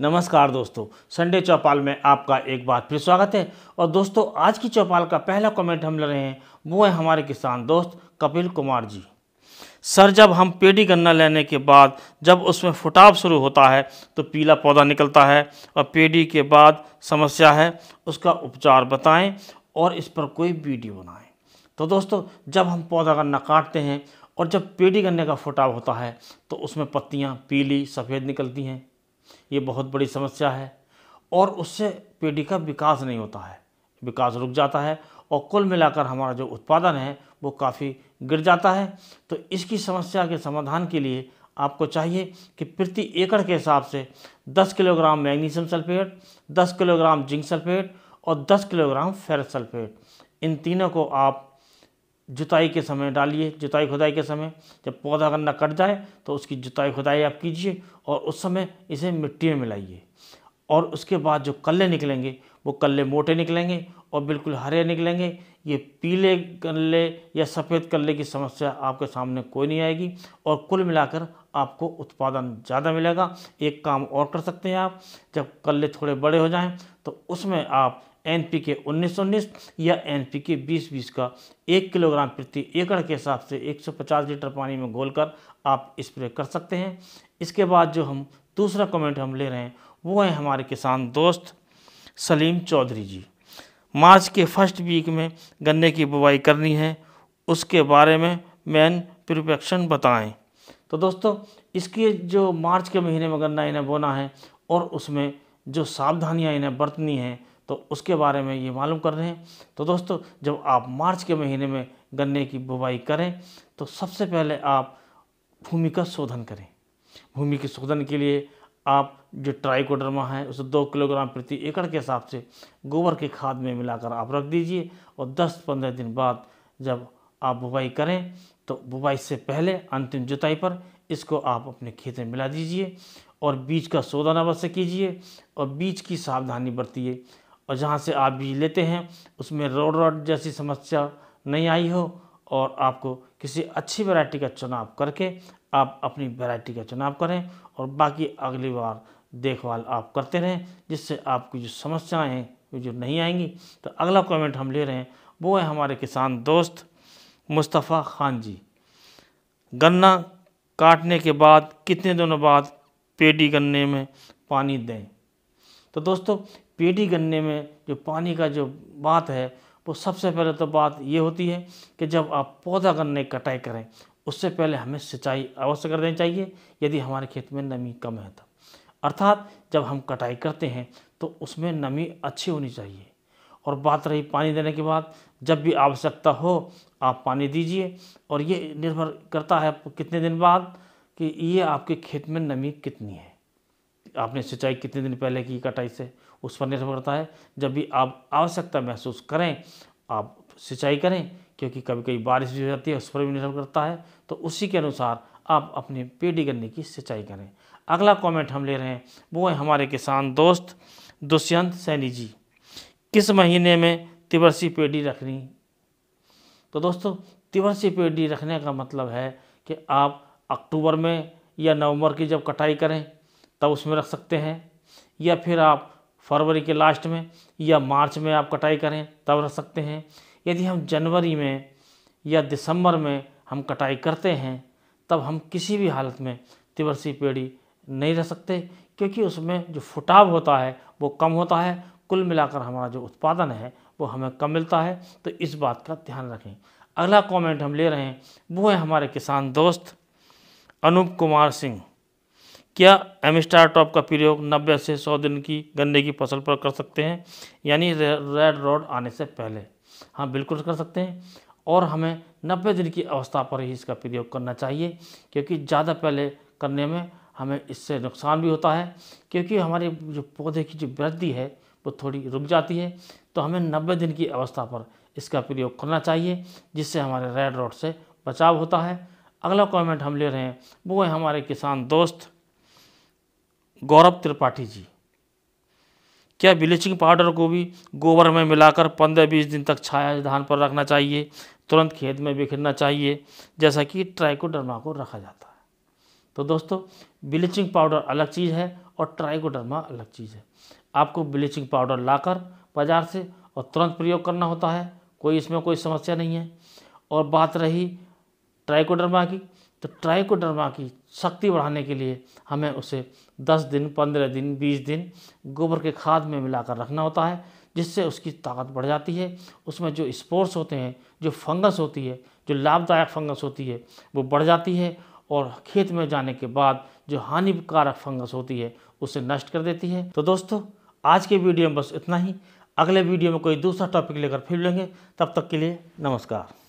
नमस्कार दोस्तों संडे चौपाल में आपका एक बार फिर स्वागत है और दोस्तों आज की चौपाल का पहला कमेंट हम ले रहे हैं वो है हमारे किसान दोस्त कपिल कुमार जी सर जब हम पेड़ी गन्ना लेने के बाद जब उसमें फुटाव शुरू होता है तो पीला पौधा निकलता है और पेड़ी के बाद समस्या है उसका उपचार बताएं और इस पर कोई वीडियो बनाएं तो दोस्तों जब हम पौधा गन्ना काटते हैं और जब पेड़ी गन्ने का फुटाव होता है तो उसमें पत्तियाँ पीली सफ़ेद निकलती हैं ये बहुत बड़ी समस्या है और उससे पीढ़ी का विकास नहीं होता है विकास रुक जाता है और कुल मिलाकर हमारा जो उत्पादन है वो काफ़ी गिर जाता है तो इसकी समस्या के समाधान के लिए आपको चाहिए कि प्रति एकड़ के हिसाब से 10 kilogram magnesium sulphate 10 kilogram zinc sulphate और 10 किलोग्राम फेरस सल्फेट इन तीनों को आप जुताई के समय डालिए जुताई खुदाई के समय जब पौधा गन्ना कट जाए तो उसकी जुताई खुदाई आप कीजिए और उस समय इसे मिट्टी में मिलाइए और उसके बाद जो कल्ले निकलेंगे वो कल्ले मोटे निकलेंगे और बिल्कुल हरे निकलेंगे ये पीले कल्ले या सफ़ेद कल्ले की समस्या आपके सामने कोई नहीं आएगी और कुल मिलाकर आपको उत्पादन ज़्यादा मिलेगा एक काम और कर सकते हैं आप जब कल्ले थोड़े बड़े हो जाएं तो उसमें आप एन पी उन्नीस सौ उन्नीस या एन पी के बीस बीस का एक किलोग्राम प्रति एकड़ के हिसाब से 150 लीटर पानी में घोलकर आप स्प्रे कर सकते हैं इसके बाद जो हम दूसरा कमेंट हम ले रहे हैं वो है हमारे किसान दोस्त सलीम चौधरी जी मार्च के फर्स्ट वीक में गन्ने की बुवाई करनी है उसके बारे में मैन प्रिपेक्शन बताएं तो दोस्तों इसके जो मार्च के महीने में गन्ना इन्हें बोना है और उसमें जो सावधानियां इन्हें बरतनी हैं तो उसके बारे में ये मालूम कर रहे हैं तो दोस्तों जब आप मार्च के महीने में गन्ने की बुवाई करें तो सबसे पहले आप भूमि का शोधन करें भूमि के शोधन के लिए आप जो ट्राइकोडर्मा है उसे दो किलोग्राम प्रति एकड़ के हिसाब से गोबर के खाद में मिलाकर आप रख दीजिए और 10-15 दिन बाद जब आप बुवाई करें तो बुवाई से पहले अंतिम जुताई पर इसको आप अपने खेत में मिला दीजिए और बीज का शोधन अवश्य कीजिए और बीज की सावधानी बरतिए और जहाँ से आप बीज लेते हैं उसमें रोड रोड जैसी समस्या नहीं आई हो और आपको किसी अच्छी वैरायटी का चुनाव करके आप अपनी वैरायटी का चुनाव करें और बाकी अगली बार देखभाल आप करते रहें जिससे आपकी जो समस्याएँ हैं जो नहीं आएंगी तो अगला कमेंट हम ले रहे हैं वो है हमारे किसान दोस्त मुस्तफ़ा खान जी गन्ना काटने के बाद कितने दिनों बाद पेडी गन्ने में पानी दें तो दोस्तों पेटी गन्ने में जो पानी का जो बात है वो सबसे पहले तो बात ये होती है कि जब आप पौधा गन्ने कटाई करें उससे पहले हमें सिंचाई अवश्य कर देनी चाहिए यदि हमारे खेत में नमी कम है तब तो। अर्थात जब हम कटाई करते हैं तो उसमें नमी अच्छी होनी चाहिए और बात रही पानी देने के बाद जब भी आवश्यकता हो आप पानी दीजिए और ये निर्भर करता है कितने दिन बाद कि ये आपके खेत में नमी कितनी है आपने सिंचाई कितने दिन पहले की कटाई से उस पर निर्भर करता है जब भी आप आवश्यकता महसूस करें आप सिंचाई करें क्योंकि कभी कभी बारिश भी हो जाती है उस पर भी निर्भर करता है तो उसी के अनुसार आप अपनी पेड़ी गन्ने की सिंचाई करें अगला कमेंट हम ले रहे हैं वो है हमारे किसान दोस्त दुष्यंत सैनी जी किस महीने में तिवरसी पेडी रखनी तो दोस्तों तिवरसी पेडी रखने का मतलब है कि आप अक्टूबर में या नवंबर की जब कटाई करें तब उसमें रख सकते हैं या फिर आप फरवरी के लास्ट में या मार्च में आप कटाई करें तब रख सकते हैं यदि हम जनवरी में या दिसंबर में हम कटाई करते हैं तब हम किसी भी हालत में तिवरसी पेड़ी नहीं रह सकते क्योंकि उसमें जो फुटाव होता है वो कम होता है कुल मिलाकर हमारा जो उत्पादन है वो हमें कम मिलता है तो इस बात का ध्यान रखें अगला कमेंट हम ले रहे हैं वो है हमारे किसान दोस्त अनूप कुमार सिंह क्या एम टॉप का प्रयोग 90 से 100 दिन की गन्ने की फसल पर कर सकते हैं यानी रेड रॉड आने से पहले हाँ बिल्कुल कर सकते हैं और हमें 90 दिन की अवस्था पर ही इसका प्रयोग करना चाहिए क्योंकि ज़्यादा पहले करने में हमें इससे नुकसान भी होता है क्योंकि हमारे जो पौधे की जो वृद्धि है वो थोड़ी रुक जाती है तो हमें नब्बे दिन की अवस्था पर इसका प्रयोग करना चाहिए जिससे हमारे रेड रॉड से बचाव होता है अगला कमेंट हम ले रहे हैं वो है हमारे किसान दोस्त गौरव त्रिपाठी जी क्या ब्लीचिंग पाउडर को भी गोबर में मिलाकर 15-20 दिन तक छाया धान पर रखना चाहिए तुरंत खेत में बिखरना चाहिए जैसा कि ट्राइकोडर्मा को रखा जाता है तो दोस्तों ब्लीचिंग पाउडर अलग चीज़ है और ट्राइकोडर्मा अलग चीज़ है आपको ब्लीचिंग पाउडर लाकर बाज़ार से और तुरंत प्रयोग करना होता है कोई इसमें कोई समस्या नहीं है और बात रही ट्राइकोडर्मा की तो ट्राइकोडर्मा की शक्ति बढ़ाने के लिए हमें उसे 10 दिन 15 दिन 20 दिन गोबर के खाद में मिलाकर रखना होता है जिससे उसकी ताकत बढ़ जाती है उसमें जो स्पोर्ट्स होते हैं जो फंगस होती है जो लाभदायक फंगस होती है वो बढ़ जाती है और खेत में जाने के बाद जो हानिकारक फंगस होती है उसे नष्ट कर देती है तो दोस्तों आज के वीडियो में बस इतना ही अगले वीडियो में कोई दूसरा टॉपिक लेकर फिर लेंगे तब तक के लिए नमस्कार